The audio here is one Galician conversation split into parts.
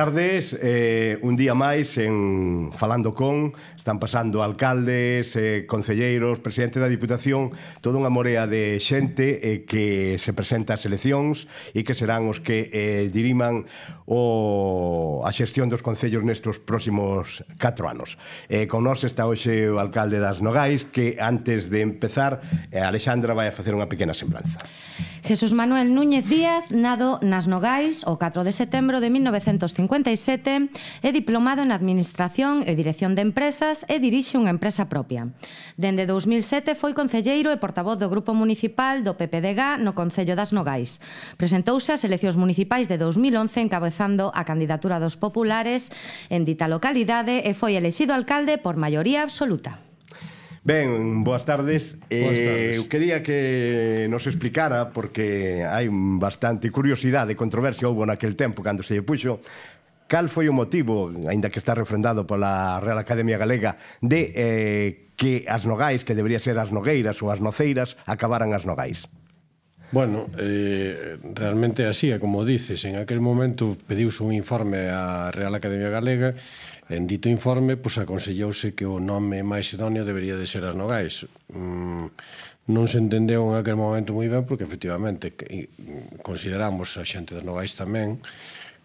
tardes, eh, un día máis en Falando con Están pasando alcaldes, eh, concelleiros, presidente da Diputación Toda unha morea de xente eh, que se presenta a eleccións E que serán os que eh, diriman o, a xestión dos concellos nestos próximos 4 anos eh, Con nós está hoxe o alcalde das Nogais Que antes de empezar, eh, Alexandra vai a facer unha pequena semblanza Jesús Manuel Núñez Díaz nado nas Nogais o 4 de setembro de 1957 é diplomado en Administración e Dirección de Empresas e dirixe unha empresa propia. Dende 2007 foi concelleiro e portavoz do Grupo Municipal do PPDG no Concello das Nogais. Presentouse as eleccións municipais de 2011 encabezando a candidatura dos populares en dita localidade e foi elexido alcalde por maioría absoluta. Ben, boas tardes. Boas eh, tardes. Eh, eu quería que nos explicara, porque hai bastante curiosidade e controversia houbo naquele tempo cando se lle puxo, cal foi o motivo, aínda que está refrendado pola Real Academia Galega, de eh, que as nogais, que debería ser as nogueiras ou as noceiras, acabaran as nogais? Bueno, eh, realmente así, como dices, en aquel momento pediuse un informe á Real Academia Galega En dito informe, pois, aconsellouse que o nome máis idóneo debería de ser as nogais. Mm, non se entendeu en aquel momento moi ben, porque efectivamente consideramos a xente das nogais tamén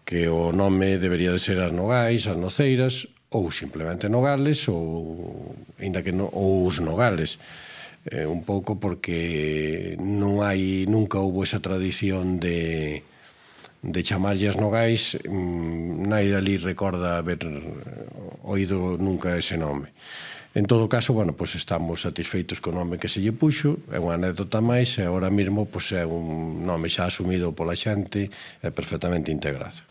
que o nome debería de ser as nogais, as noceiras, ou simplemente nogales, ou, ainda que no, ou os nogales eh, un pouco porque non hai nunca houbo esa tradición de de chamarllas nogais, mm, nai dali recorda haber oído nunca ese nome. En todo caso, bueno, pois estamos satisfeitos co nome que se lle puxo, é unha anécdota máis, e agora mesmo pois é un nome xa asumido pola xente, é perfectamente integrado.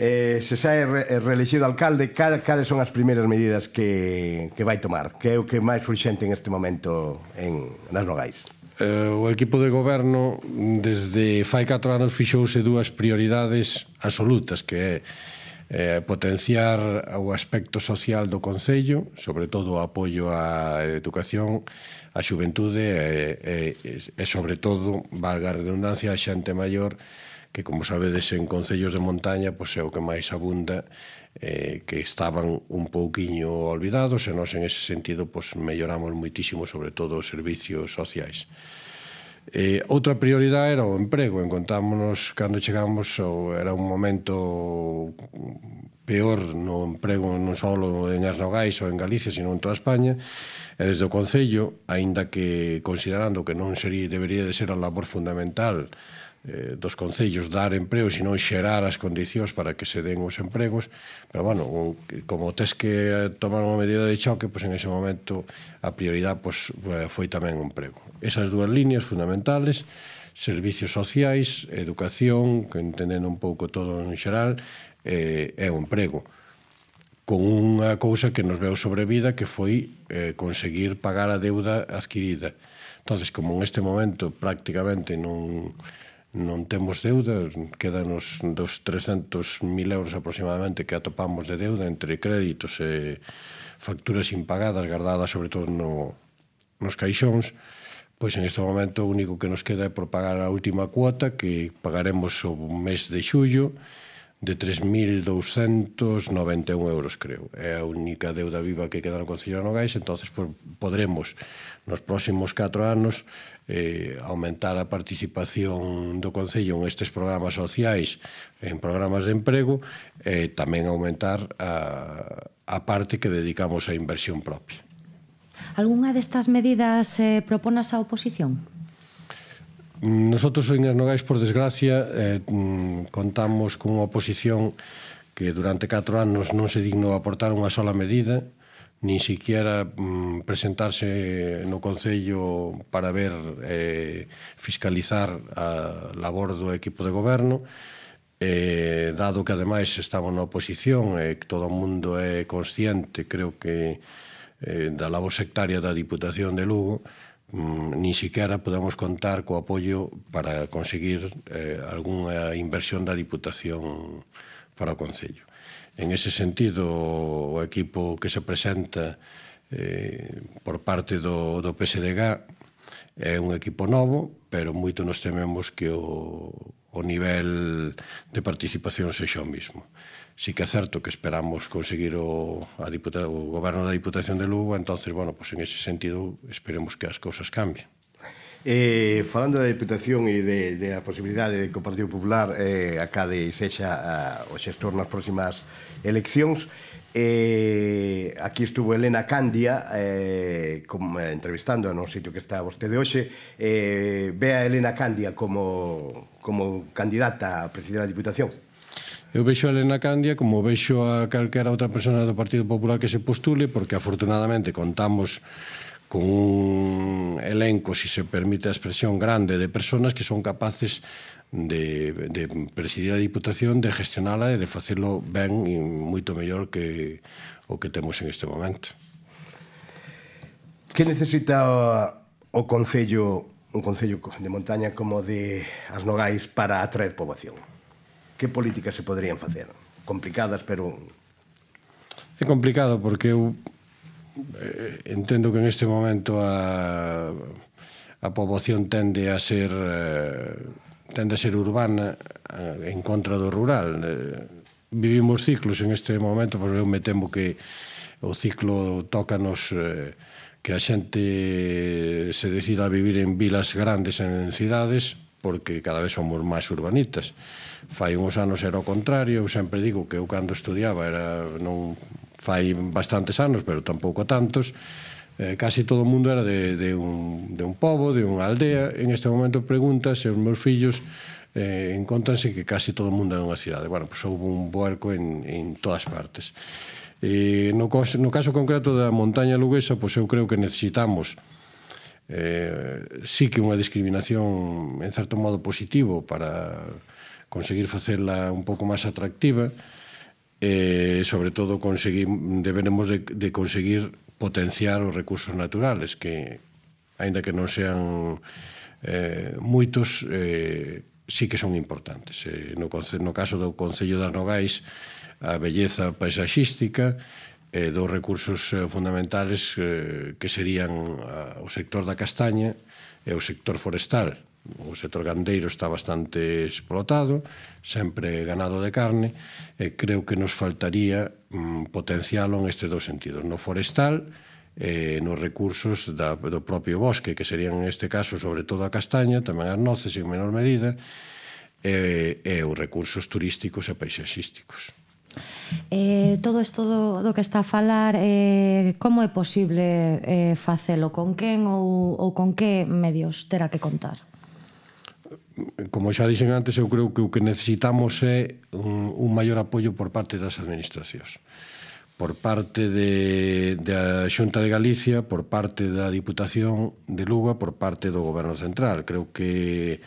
Eh, se sae re, reelegido alcalde, cal, cales son as primeiras medidas que, que vai tomar? Que é o que máis urxente en este momento en, nas Nogais? Eh, o equipo de goberno desde fai 4 anos fixouse dúas prioridades absolutas que é eh, potenciar o aspecto social do Concello, sobre todo o apoio á educación, á xuventude e, e, e sobre todo, valga a redundancia, a xente maior que, como sabedes, en concellos de montaña pois é o que máis abunda eh, que estaban un pouquiño olvidados e nós en ese sentido pois, melloramos moitísimo sobre todo os servicios sociais. Eh, outra prioridade era o emprego. Encontrámonos cando chegamos, ou era un momento peor no emprego non só en Asnogais ou en Galicia, sino en toda España. E desde o Concello, aínda que considerando que non sería, debería de ser a labor fundamental eh, dos concellos dar emprego, non xerar as condicións para que se den os empregos, pero bueno, como tes que eh, tomar unha medida de choque, pois en ese momento a prioridade pois, eh, foi tamén o emprego. Esas dúas líneas fundamentales, servicios sociais, educación, que entendendo un pouco todo en xeral, eh, é o emprego con unha cousa que nos veu sobrevida que foi eh, conseguir pagar a deuda adquirida. Entonces, como en este momento prácticamente non, non temos deuda, quedanos dos 300.000 euros aproximadamente que atopamos de deuda entre créditos e facturas impagadas guardadas sobre todo no, nos caixóns, pois en este momento o único que nos queda é por pagar a última cuota que pagaremos o mes de xullo de 3.291 euros, creo. É a única deuda viva que queda no Concello de Nogais, entonces pues, podremos nos próximos 4 anos eh, aumentar a participación do Concello en estes programas sociais, en programas de emprego, e eh, tamén aumentar a, a parte que dedicamos á inversión propia. Algúnha destas medidas eh, proponas a oposición? Nosotros en As Nogais, por desgracia, eh, mm, contamos con unha oposición que durante 4 anos non se dignou aportar unha sola medida, nin siquiera mm, presentarse no Concello para ver eh, fiscalizar a labor do equipo de goberno, eh, dado que ademais estamos na oposición e eh, todo o mundo é consciente, creo que, eh, da labor sectaria da Diputación de Lugo, eh, Mm, ni siquiera podemos contar co apoio para conseguir eh, algunha inversión da Diputación para o Concello. En ese sentido, o equipo que se presenta eh, por parte do, do PSDG é un equipo novo, pero moito nos tememos que o, o nivel de participación sexa o mismo sí que é certo que esperamos conseguir o, a diputa, o goberno da Diputación de Lugo, entonces, bueno, pues en ese sentido esperemos que as cousas cambien. Eh, falando da Deputación e de, de a posibilidade de que o Partido Popular eh, acade sexa a, ah, o xestor nas próximas eleccións, eh, aquí estuvo Elena Candia eh, como, eh, entrevistando no sitio que está vostede hoxe eh, ve a Elena Candia como, como candidata a presidir a Diputación Eu vexo a Elena Candia como vexo a calquera outra persona do Partido Popular que se postule, porque afortunadamente contamos con un elenco, si se permite a expresión, grande de personas que son capaces de, de presidir a Diputación, de gestionala e de facelo ben e moito mellor que o que temos en este momento. Que necesita o, o Concello, un Concello de montaña como de As Nogais para atraer poboación? que políticas se poderían facer? Complicadas, pero... É complicado porque eu eh, entendo que en este momento a, a poboación tende a ser eh, tende a ser urbana eh, en contra do rural. Vivimos ciclos en este momento, porque eu me temo que o ciclo toca nos que a xente se decida a vivir en vilas grandes, en cidades, porque cada vez somos máis urbanitas. Fai uns anos era o contrario, eu sempre digo que eu cando estudiaba era non fai bastantes anos, pero tampouco tantos, eh, casi todo o mundo era de, de, un, de un pobo, de unha aldea. En este momento preguntas e os meus fillos eh, encontranse que casi todo o mundo é unha cidade. Bueno, pois pues, houve un buerco en, en todas partes. E eh, no, no caso concreto da montaña luguesa, pois pues, eu creo que necesitamos eh, sí que unha discriminación en certo modo positivo para conseguir facela un pouco máis atractiva e eh, sobre todo conseguir, deberemos de, de conseguir potenciar os recursos naturales que aínda que non sean eh, moitos eh, sí que son importantes eh, no, no caso do Concello das Nogais a belleza paisaxística eh, dos recursos eh, fundamentales eh, que serían eh, o sector da castaña e o sector forestal. O sector gandeiro está bastante explotado, sempre ganado de carne, e creo que nos faltaría mm, potencialo estes dos sentidos, no forestal eh, nos recursos da, do propio bosque, que serían neste caso sobre todo a castaña, tamén as noces en menor medida, e, e os recursos turísticos e paisaxísticos. Eh, todo isto do, do que está a falar eh, como é posible eh, facelo con quen ou, ou con que medios terá que contar? Como xa dixen antes, eu creo que o que necesitamos é un, un maior apoio por parte das administracións por parte de, da Xunta de Galicia, por parte da Diputación de Lugo, por parte do Goberno Central. Creo que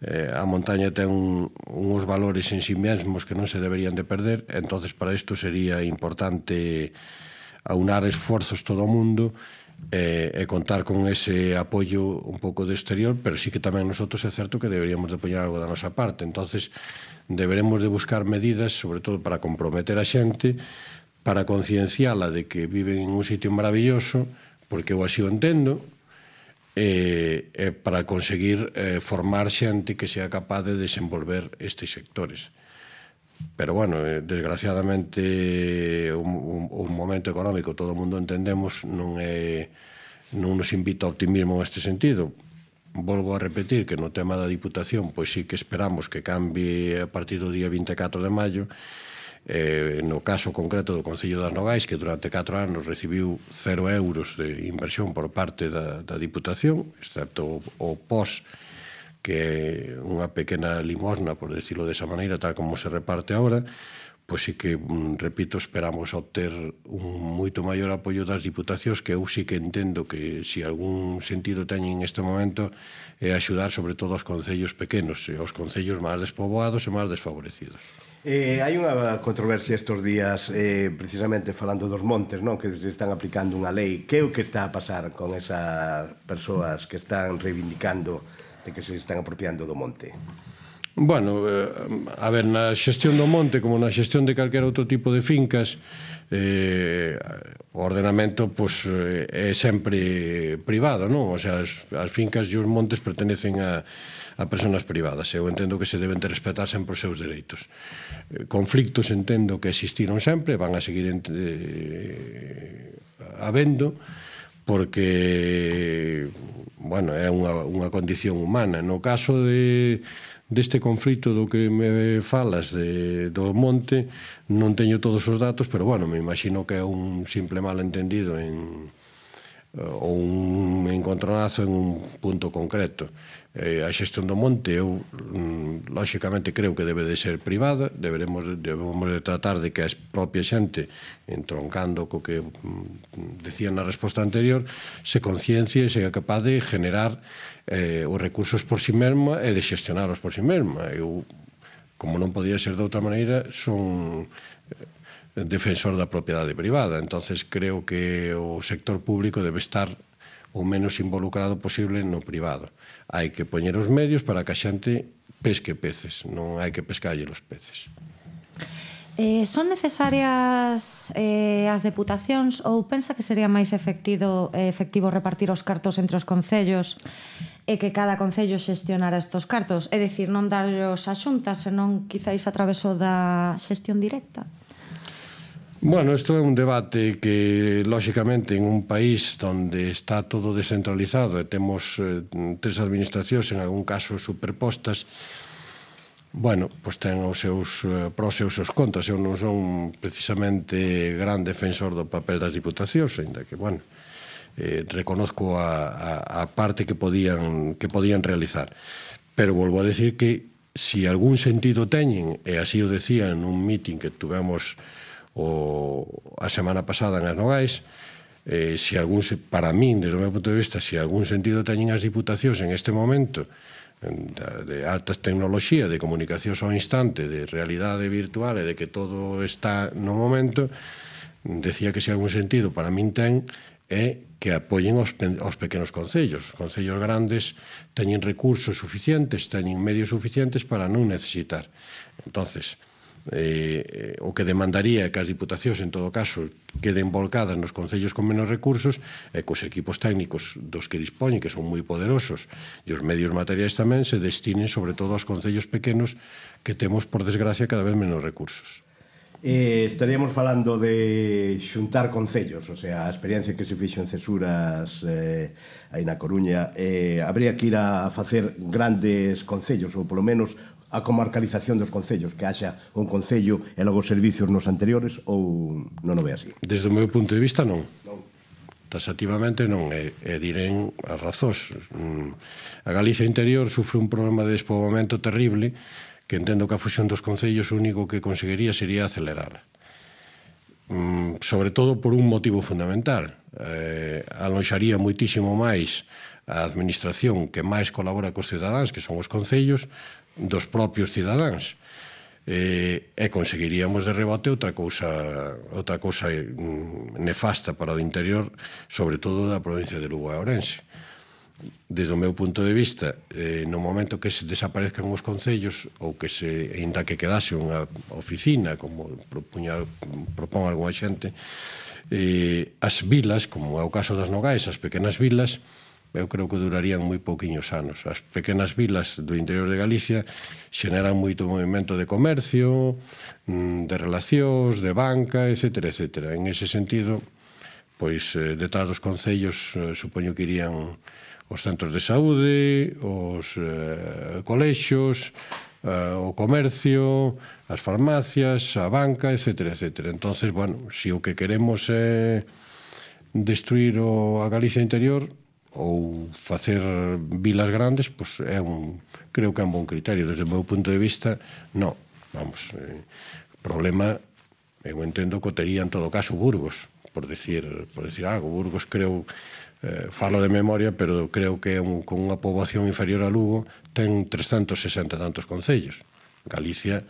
eh, a montaña ten un, uns valores en sí mesmos que non se deberían de perder, entonces para isto sería importante aunar esforzos todo o mundo eh, e contar con ese apoio un pouco do exterior, pero sí que tamén nosotros é certo que deberíamos de apoiar algo da nosa parte. entonces deberemos de buscar medidas, sobre todo para comprometer a xente, para concienciala de que viven en un sitio maravilloso, porque eu así o entendo, eh, eh, para conseguir eh, formar xente que sea capaz de desenvolver estes sectores. Pero, bueno, eh, desgraciadamente, un, un, un momento económico, todo o mundo entendemos, non, é, non nos invita ao optimismo neste sentido. Volvo a repetir que no tema da Diputación, pois sí que esperamos que cambie a partir do día 24 de maio, eh, no caso concreto do Concello das Nogais, que durante 4 anos recibiu 0 euros de inversión por parte da, da Diputación, excepto o, o POS, que é unha pequena limosna, por decirlo desa maneira, tal como se reparte agora, pois sí que, mm, repito, esperamos obter un moito maior apoio das diputacións que eu sí que entendo que se si algún sentido teñen este momento é axudar sobre todo aos concellos pequenos aos concellos máis despoboados e máis desfavorecidos. Eh, hai unha controversia estes días eh, precisamente falando dos montes non que se están aplicando unha lei que é o que está a pasar con esas persoas que están reivindicando de que se están apropiando do monte? Bueno, eh, a ver, na xestión do monte como na xestión de calquera outro tipo de fincas eh, o ordenamento pues, eh, é sempre privado, non? O sea, as, as fincas e os montes pertenecen a, a persoas privadas. Eu entendo que se deben de respetar sempre os seus dereitos. Eh, conflictos entendo que existiron sempre, van a seguir ente, eh, habendo, porque bueno, é unha, unha condición humana. No caso de deste conflito do que me falas de, do monte non teño todos os datos, pero bueno, me imagino que é un simple malentendido en, Eh, ou un encontronazo en un punto concreto. Eh, a xestión do monte eu mm, lóxicamente creo que debe de ser privada, deberemos debemos de tratar de que a propia xente entroncando co que mm, decía na resposta anterior, se conciencie e sea capaz de generar eh, os recursos por si sí mesma e de xestionarlos por si sí mesma. Eu como non podía ser de outra maneira, son defensor da propiedade privada. Entonces creo que o sector público debe estar o menos involucrado posible no privado. Hai que poñer os medios para que a xente pesque peces, non hai que pescalle os peces. Eh, son necesarias eh, as deputacións ou pensa que sería máis efectivo, eh, efectivo repartir os cartos entre os concellos e que cada concello xestionara estos cartos? É dicir, non darlos a xunta, senón quizáis a traveso da xestión directa? Bueno, isto é un debate que, lóxicamente, en un país onde está todo descentralizado e temos eh, tres administracións, en algún caso superpostas, bueno, pois ten os seus eh, pros e os seus contras. Eu non son precisamente gran defensor do papel das diputacións, ainda que, bueno, eh, reconozco a, a, a parte que podían, que podían realizar. Pero volvo a decir que, si algún sentido teñen, e así o decía en un meeting que tuvemos o, a semana pasada nas Nogais, eh, si algún, para min, desde o meu punto de vista, se si algún sentido teñen as diputacións en este momento de altas tecnoloxías, de comunicación ao instante, de realidade virtual e de que todo está no momento, decía que se si algún sentido para min ten é que apoyen os, os pequenos concellos. Os concellos grandes teñen recursos suficientes, teñen medios suficientes para non necesitar. Entonces, Eh, eh, o que demandaría que as diputacións, en todo caso, queden volcadas nos concellos con menos recursos e cos equipos técnicos dos que dispoñen, que son moi poderosos, e os medios materiais tamén se destinen sobre todo aos concellos pequenos que temos, por desgracia, cada vez menos recursos. Eh, estaríamos falando de xuntar concellos, o sea, a experiencia que se fixo en Cesuras eh, aí na Coruña, eh, habría que ir a facer grandes concellos, ou polo menos a comarcalización dos concellos, que haxa un concello e logo servicios nos anteriores ou non o ve así? Desde o meu punto de vista non. Non. Tasativamente non, e, e diren as razóns. Mm, a Galicia interior sufre un problema de despoboamento terrible que entendo que a fusión dos concellos o único que conseguiría sería acelerar. Mm, sobre todo por un motivo fundamental. Eh, alonxaría moitísimo máis a administración que máis colabora cos cidadáns, que son os concellos, dos propios cidadáns e, e conseguiríamos de rebote outra cousa outra cousa mm, nefasta para o interior, sobre todo da provincia de Lugo e Ourense. Desde o meu punto de vista, eh, no momento que se desaparezcan os concellos ou que se ainda que quedase unha oficina, como propuña, propón algunha xente, eh, as vilas, como é o caso das Nogais, as pequenas vilas, eu creo que durarían moi pouquiños anos. As pequenas vilas do interior de Galicia xeneran moito movimento de comercio, mm, de relacións, de banca, etc. etc. En ese sentido, pois eh, detrás dos concellos eh, supoño que irían os centros de saúde, os eh, colexios, eh, o comercio, as farmacias, a banca, etc. etc. Entonces, bueno, se si o que queremos é eh, destruir o, a Galicia interior, ou facer vilas grandes, pois é un creo que é un bon criterio desde o meu punto de vista, no, vamos, eh, problema eu entendo que terían tería en todo caso Burgos, por decir, por decir algo, Burgos creo eh, falo de memoria, pero creo que un, con unha poboación inferior a Lugo ten 360 tantos concellos. Galicia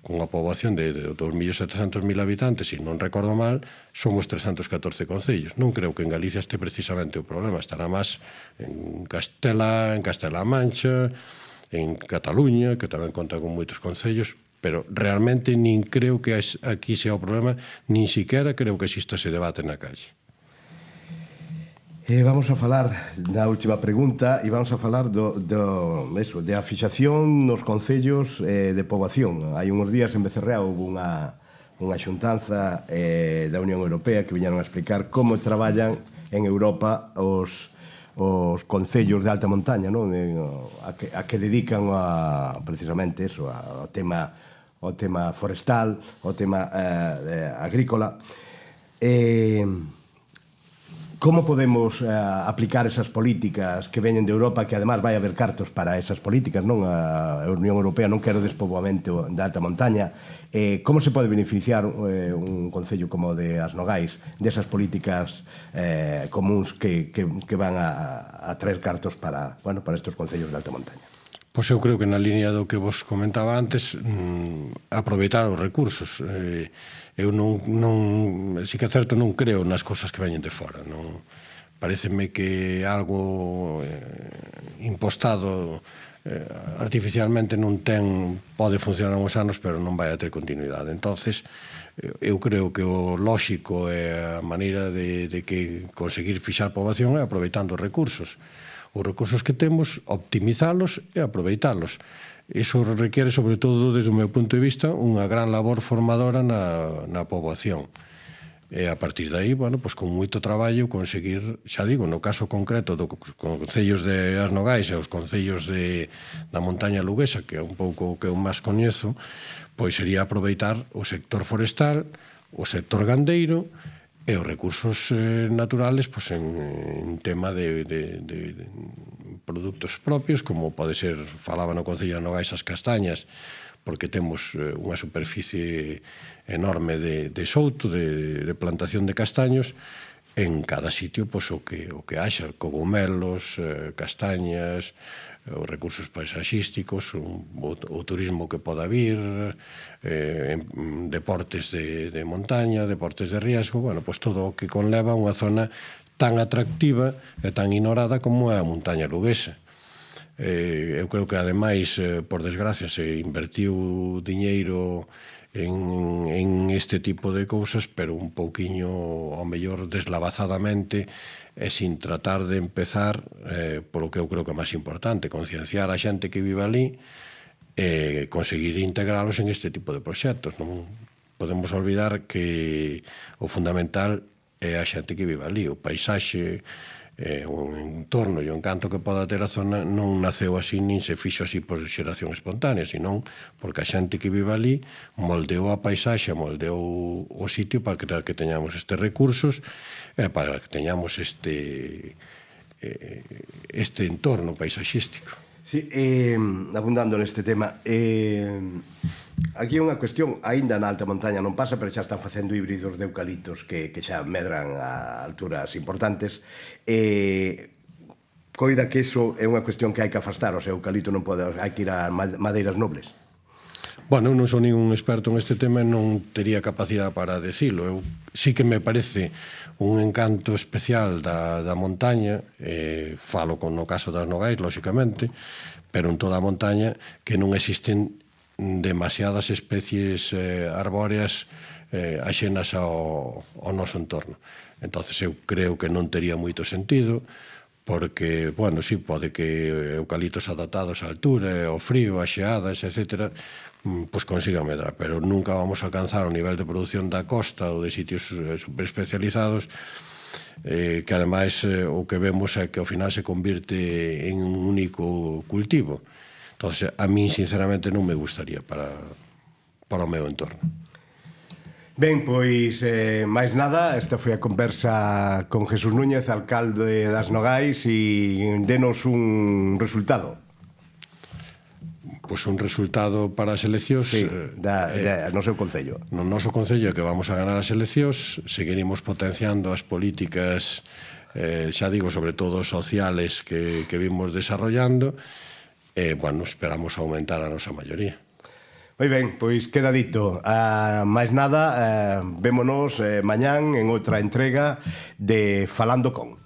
cunha poboación de 2.700.000 habitantes, se non recordo mal, somos 314 concellos. Non creo que en Galicia este precisamente o problema, estará máis en Castela, en Castela Mancha, en Cataluña, que tamén conta con moitos concellos, pero realmente nin creo que aquí sea o problema, nin siquiera creo que exista ese debate na calle. Eh, vamos a falar da última pregunta e vamos a falar do, do eso, de a fixación nos concellos eh, de poboación. Hai uns días en Becerrea houve unha, unha xuntanza eh, da Unión Europea que viñeron a explicar como traballan en Europa os os concellos de alta montaña, non? A que, a que dedican a, precisamente eso, ao tema ao tema forestal, ao tema eh, agrícola. Eh, Como podemos uh, aplicar esas políticas que veñen de Europa, que además vai haber cartos para esas políticas, non? A Unión Europea non quero despoboamento da alta montaña. Eh, como se pode beneficiar eh, un concello como de As Nogais desas políticas eh, comuns que, que, que van a, a traer cartos para, bueno, para estos concellos de alta montaña? Pois eu creo que na línea do que vos comentaba antes, mm, aproveitar os recursos. Eh, eu non, non, si que é certo, non creo nas cousas que veñen de fora. Non, pareceme que algo eh, impostado eh, artificialmente non ten pode funcionar uns anos, pero non vai a ter continuidade. Entonces, eu creo que o lóxico é a maneira de, de que conseguir fixar poboación é aproveitando recursos. recursos os recursos que temos, optimizalos e aproveitalos. Iso requere, sobre todo, desde o meu punto de vista, unha gran labor formadora na, na poboación. E a partir de aí, bueno, pois con moito traballo conseguir, xa digo, no caso concreto dos concellos de Asnogais e os concellos de, da montaña luguesa, que é un pouco o que eu máis coñezo, pois sería aproveitar o sector forestal, o sector gandeiro, E os recursos eh, naturales pois, en, en tema de, de, de produtos propios, como pode ser, falaba no Concello de Nogais as castañas, porque temos eh, unha superficie enorme de, de souto, de, de plantación de castaños, en cada sitio pois, o, que, o que haxa, cogumelos, eh, castañas, os recursos paisaxísticos, o, o turismo que poda vir, eh, deportes de, de montaña, deportes de riesgo, bueno, pois todo o que conleva unha zona tan atractiva e tan ignorada como é a montaña luguesa. Eh, eu creo que ademais, eh, por desgracia, se invertiu diñeiro en, en este tipo de cousas, pero un pouquiño, ao mellor, deslavazadamente e sin tratar de empezar eh, polo que eu creo que é máis importante, concienciar a xente que vive ali e eh, conseguir integralos en este tipo de proxectos. Non podemos olvidar que o fundamental é a xente que vive ali, o paisaxe, eh, un entorno e un canto que poda ter a zona non naceu así nin se fixo así por xeración espontánea, senón porque a xente que vive ali moldeou a paisaxe, moldeou o sitio para crear que teñamos estes recursos, eh, para que teñamos este eh, este entorno paisaxístico. Sí, eh, abundando neste tema, eh, Aquí é unha cuestión aínda na alta montaña non pasa, pero xa están facendo híbridos de eucaliptos que, que xa medran a alturas importantes. E coida que iso é unha cuestión que hai que afastar, o sea, eucalipto non pode, hai que ir a madeiras nobles. Bueno, eu non son ningún experto en este tema e non tería capacidade para decilo. Eu sí que me parece un encanto especial da, da montaña, eh, falo con no caso das nogais, lóxicamente, pero en toda a montaña, que non existen demasiadas especies eh, arbóreas eh, axenas ao, ao noso entorno. entonces eu creo que non tería moito sentido, porque, bueno, sí, pode que eucaliptos adaptados á altura, ao frío, a xeadas, etc., mm, pois pues consiga medrar, pero nunca vamos a alcanzar o nivel de produción da costa ou de sitios eh, superespecializados eh, que ademais eh, o que vemos é que ao final se convirte en un único cultivo. Eh, entonces a min sinceramente non me gustaría para, para o meu entorno. Ben, pois, eh, máis nada, esta foi a conversa con Jesús Núñez, alcalde das Nogais, e denos un resultado. Pois un resultado para as eleccións... Sí, eh, da, eh, da, no seu Concello. No noso Concello que vamos a ganar as eleccións, seguiremos potenciando as políticas, eh, xa digo, sobre todo sociales que, que vimos desarrollando, e e, eh, bueno, esperamos aumentar a nosa maioría. Moi ben, pois queda dito. Uh, máis nada, uh, vémonos uh, mañán en outra entrega de Falando con.